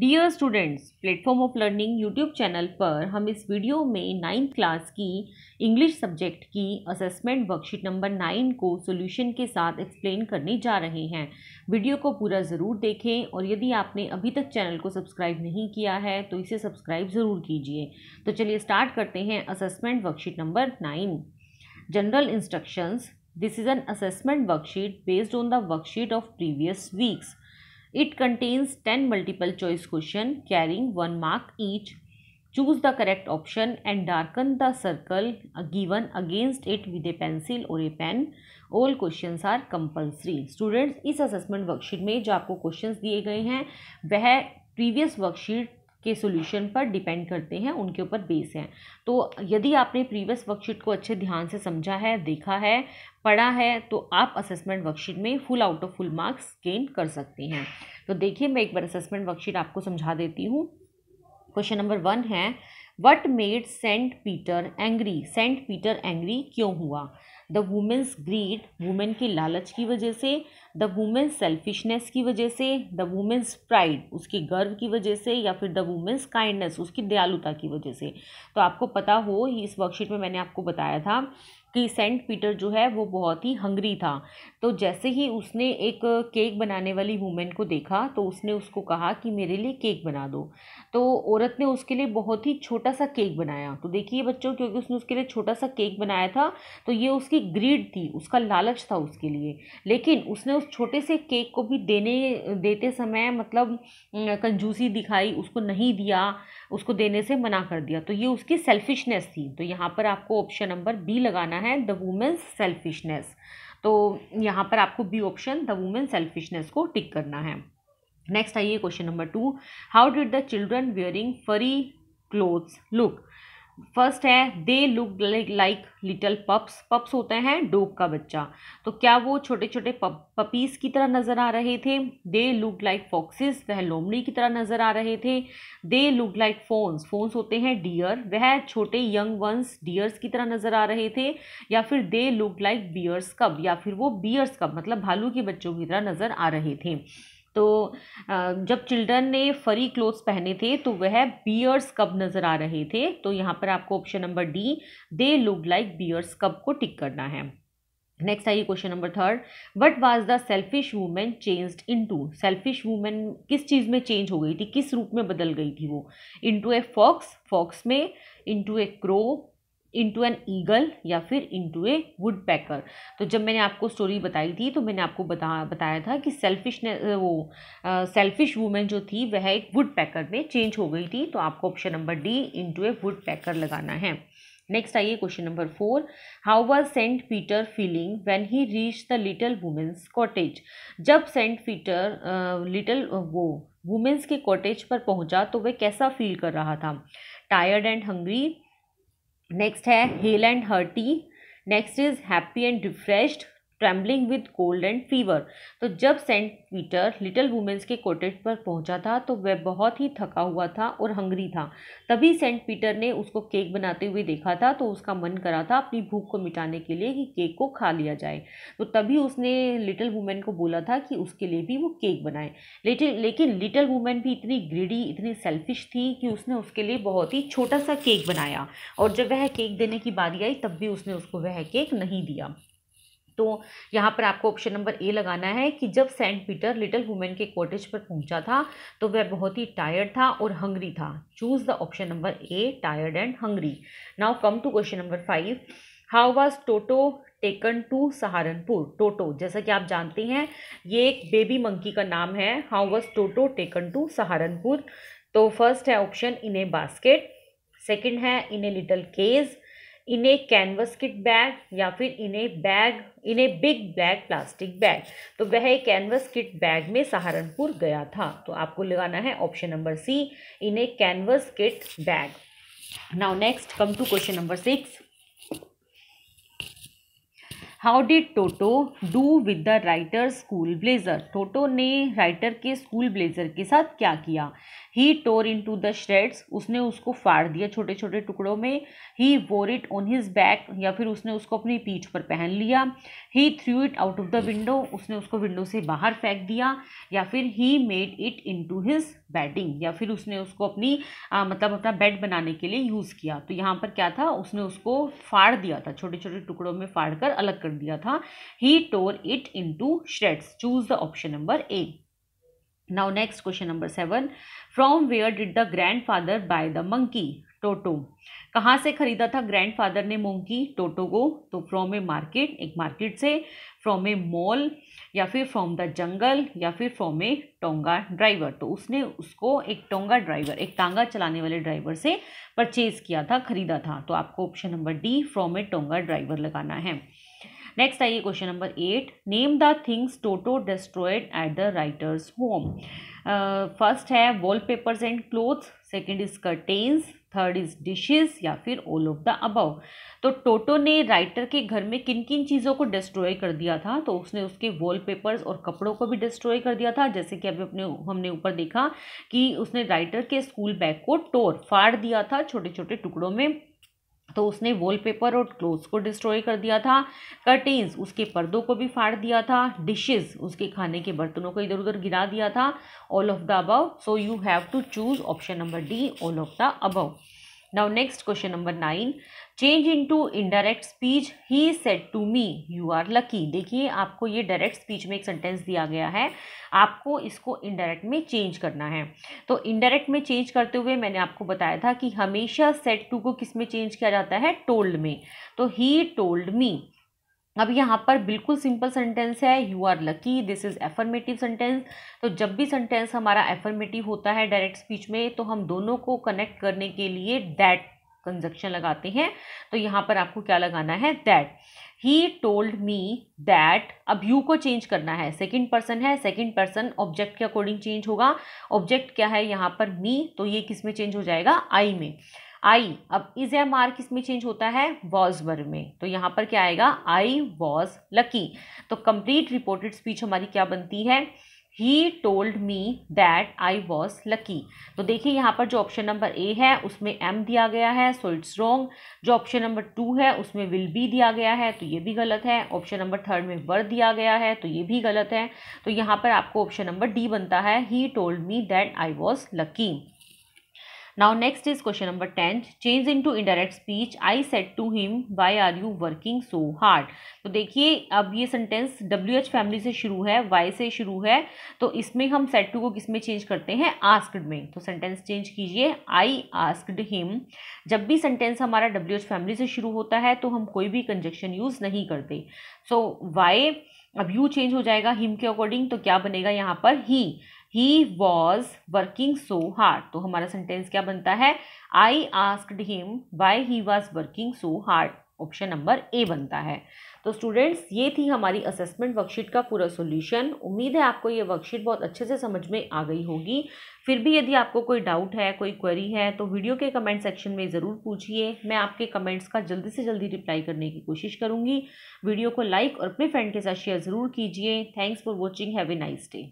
dear students platform of learning YouTube channel पर हम इस वीडियो में नाइन्थ क्लास की इंग्लिश सब्जेक्ट की असेसमेंट वर्कशीट नंबर नाइन को सॉल्यूशन के साथ एक्सप्लेन करने जा रहे हैं वीडियो को पूरा ज़रूर देखें और यदि आपने अभी तक चैनल को सब्सक्राइब नहीं किया है तो इसे सब्सक्राइब ज़रूर कीजिए तो चलिए स्टार्ट करते हैं assessment worksheet number nine general instructions this is an assessment worksheet based on the worksheet of previous weeks it contains ten multiple choice question carrying one mark each choose the correct option and darken the circle given against it with a pencil और a pen all question are compulsory students इस assessment worksheet में जो आपको question दिए गए हैं वह previous worksheet के सॉल्यूशन पर डिपेंड करते हैं उनके ऊपर बेस हैं तो यदि आपने प्रीवियस वर्कशीट को अच्छे ध्यान से समझा है देखा है पढ़ा है तो आप असेसमेंट वर्कशीट में full out of full marks gain कर सकते हैं तो देखिए मैं एक बार असेसमेंट वर्कशीट आपको समझा देती हूँ क्वेश्चन नंबर वन है what made Saint Peter angry Saint Peter angry क्यों हुआ द वुमेन्स ग्रीड वुमेन की लालच की वजह से द वुमेन्स सेल्फिशनेस की वजह से द वुमेन्स प्राइड उसकी गर्व की वजह से या फिर द वुमेन्स काइंडनेस उसकी दयालुता की वजह से तो आपको पता हो इस वर्कशीट में मैंने आपको बताया था कि सेंट पीटर जो है वो बहुत ही हंगरी था तो जैसे ही उसने एक केक बनाने वाली वूमेन को देखा तो उसने उसको कहा कि मेरे लिए केक बना दो तो औरत ने उसके लिए बहुत ही छोटा सा केक बनाया तो देखिए बच्चों क्योंकि उसने उसके लिए छोटा सा केक बनाया था तो ये उसकी ग्रीड थी उसका लालच था उसके लिए लेकिन उसने उस छोटे से केक को भी देने देते समय मतलब कंजूसी दिखाई उसको नहीं दिया उसको देने से मना कर दिया तो ये उसकी सेल्फिशनेस थी तो यहाँ पर आपको ऑप्शन नंबर बी लगाना है द वुमेन्स सेल्फिशनेस तो यहाँ पर आपको B option the women selfishness को टिक करना है नेक्स्ट आइए question number two how did the children wearing furry clothes look first है they look like little pups pups होते हैं डोग का बच्चा तो क्या वो छोटे छोटे पपीज़ की तरह नज़र आ रहे थे दे लुक लाइक फॉक्सिस वह लोमड़ी की तरह नज़र आ रहे थे they look like fawns fawns होते हैं डियर वह छोटे यंग वंस डियर्स की तरह नज़र आ रहे थे या फिर दे लुक लाइक बियर्स कब या फिर वो बियर्स कब मतलब भालू के बच्चों की तरह नज़र आ रहे थे तो जब चिल्ड्रन ने फरी क्लोथ्स पहने थे तो वह बियर्स कब नज़र आ रहे थे तो यहाँ पर आपको option number D they look like bears cub को टिक करना है नेक्स्ट आइए question number third what was the selfish women changed into selfish women किस चीज़ में चेंज हो गई थी किस रूप में बदल गई थी वो into a fox fox में into a crow into an eagle या फिर इंटू ए वुड पैकर तो जब मैंने आपको स्टोरी बताई थी तो मैंने आपको बता बताया था कि सेल्फिश ने वो सेल्फिश वूमेन जो थी वह एक वुड पैकर में चेंज हो गई थी तो आपको option number D into a woodpecker लगाना है नेक्स्ट आइए question number four how was Saint Peter feeling when he reach the little womens cottage जब सेंट पीटर लिटिल वो वुमेन्स के कॉटेज पर पहुंचा तो वह कैसा फील कर रहा था टायर्ड एंड हंग्री नेक्स्ट है hale and hearty next is happy and refreshed trembling with cold and fever तो जब सेंट पीटर लिटिल वुमेंस के कोटेज पर पहुंचा था तो वह बहुत ही थका हुआ था और हंगरी था तभी सेंट पीटर ने उसको केक बनाते हुए देखा था तो उसका मन करा था अपनी भूख को मिटाने के लिए कि केक को खा लिया जाए तो तभी उसने लिटिल वुमेन को बोला था कि उसके लिए भी वो केक बनाए लेकिन लेकिन लिटिल वुमेन भी इतनी ग्रिडी इतनी सेल्फिश थी कि उसने उसके लिए बहुत ही छोटा सा केक बनाया और जब वह केक देने की बारी आई तब भी उसने उसको वह केक नहीं दिया तो यहाँ पर आपको ऑप्शन नंबर ए लगाना है कि जब सेंट पीटर लिटिल वुमेन के कॉटेज पर पहुँचा था तो वह बहुत ही टायर्ड था और हंगरी था choose the option number A tired and hungry now come to question number five how was Toto taken to Saharanpur Toto जैसा कि आप जानते हैं ये एक बेबी मंकी का नाम है how was Toto taken to Saharanpur तो फर्स्ट है option in a basket second है in a little cage in a canvas kit bag या फिर in a bag in a big bag plastic bag तो वह कैनवस किट बैग में सहारनपुर गया था तो आपको लगाना है option number C in a canvas kit bag now next come to question number six how did Toto do with the writer school blazer Toto ने राइटर के स्कूल ब्लेजर के साथ क्या किया he tore into the shreds उसने उसको फाड़ दिया छोटे छोटे टुकड़ों में ही वोर इट ऑन हिज बैक या फिर उसने उसको अपनी पीठ पर पहन लिया he threw it out of the window उसने उसको विंडो से बाहर फेंक दिया या फिर he made it into his bedding या फिर उसने उसको अपनी आ, मतलब अपना बेड बनाने के लिए यूज़ किया तो यहाँ पर क्या था उसने उसको फाड़ दिया था छोटे छोटे टुकड़ों में फाड़ कर अलग कर दिया था he tore it into shreds choose the option number A now next question number seven from where did the grandfather buy the monkey Toto कहाँ से खरीदा था ग्रैंडफादर ने मोंकी टोटो को तो फ्रॉम ए मार्केट एक market से from a mall या फिर फ्रॉम द जंगल या फिर फ्रॉम ए टोंगा ड्राइवर तो उसने उसको एक टोंगा ड्राइवर एक टांगा चलाने वाले ड्राइवर से परचेज किया था खरीदा था तो आपको option number D from a tonga driver लगाना है नेक्स्ट आइए question number eight name the things Toto destroyed at the writer's home first है wall papers and clothes second is curtains third is dishes या फिर ऑल ऑफ द अबव तो टोटो ने writer के घर में किन किन चीज़ों को डिस्ट्रॉय कर दिया था तो उसने उसके वॉलपेपर्स और कपड़ों को भी डिस्ट्रॉय कर दिया था जैसे कि अभी अपने हमने ऊपर देखा कि उसने राइटर के स्कूल बैग को टोर फाड़ दिया था छोटे छोटे टुकड़ों में तो उसने वॉलपेपर और क्लोथ्स को डिस्ट्रॉय कर दिया था कर्टेन्स उसके पर्दों को भी फाड़ दिया था डिशेस उसके खाने के बर्तनों को इधर उधर गिरा दिया था all of the above so you have to choose option number D all of the above now next question number 9 change into indirect speech he said to me you are lucky देखिए आपको ये direct speech में एक sentence दिया गया है आपको इसको indirect में change करना है तो indirect में change करते हुए मैंने आपको बताया था कि हमेशा said to को किस में change किया जाता है told में तो he told me अब यहाँ पर बिल्कुल सिंपल सेंटेंस है you are lucky this is affirmative sentence तो जब भी सेंटेंस हमारा एफर्मेटिव होता है डायरेक्ट स्पीच में तो हम दोनों को कनेक्ट करने के लिए दैट कंजक्शन लगाते हैं तो यहाँ पर आपको क्या लगाना है that he told me that अब यू को चेंज करना है सेकेंड पर्सन है सेकेंड पर्सन ऑब्जेक्ट के अकॉर्डिंग चेंज होगा ऑब्जेक्ट क्या है यहाँ पर मी तो ये किस में चेंज हो जाएगा आई में आई अब इज या मार्क इसमें चेंज होता है वॉज वर्ब में तो यहाँ पर क्या आएगा आई वॉज लकी तो कंप्लीट रिपोर्टेड स्पीच हमारी क्या बनती है he told me that I was lucky तो देखिए यहाँ पर जो ऑप्शन नंबर ए है उसमें एम दिया गया है सो इट्स रॉन्ग जो ऑप्शन नंबर टू है उसमें विल बी दिया गया है तो ये भी गलत है ऑप्शन नंबर थर्ड में वर दिया गया है तो ये भी गलत है तो यहाँ पर आपको ऑप्शन नंबर डी बनता है he told me that I was lucky now next is question number tenth change into indirect speech I said to him why are you working so hard तो देखिए अब ये sentence W H family से शुरू है Y से शुरू है तो इसमें हम सेट टू को किस में चेंज करते हैं आस्कड में तो सेंटेंस चेंज कीजिए आई आस्कड हिम जब भी सेंटेंस हमारा डब्ल्यू एच फैमिली से शुरू होता है तो हम कोई भी कंजक्शन यूज़ नहीं करते सो so, वाई अब यू चेंज हो जाएगा हिम के अकॉर्डिंग तो क्या बनेगा यहाँ पर he he was working so hard तो हमारा सेंटेंस क्या बनता है I asked him why he was working so hard option number A बनता है तो स्टूडेंट्स ये थी हमारी असेसमेंट वर्कशीट का पूरा सॉल्यूशन उम्मीद है आपको ये वर्कशीट बहुत अच्छे से समझ में आ गई होगी फिर भी यदि आपको कोई डाउट है कोई क्वेरी है तो वीडियो के कमेंट सेक्शन में ज़रूर पूछिए मैं आपके कमेंट्स का जल्दी से जल्दी रिप्लाई करने की कोशिश करूँगी वीडियो को लाइक और अपने फ्रेंड के साथ शेयर ज़रूर कीजिए thanks for watching have a nice day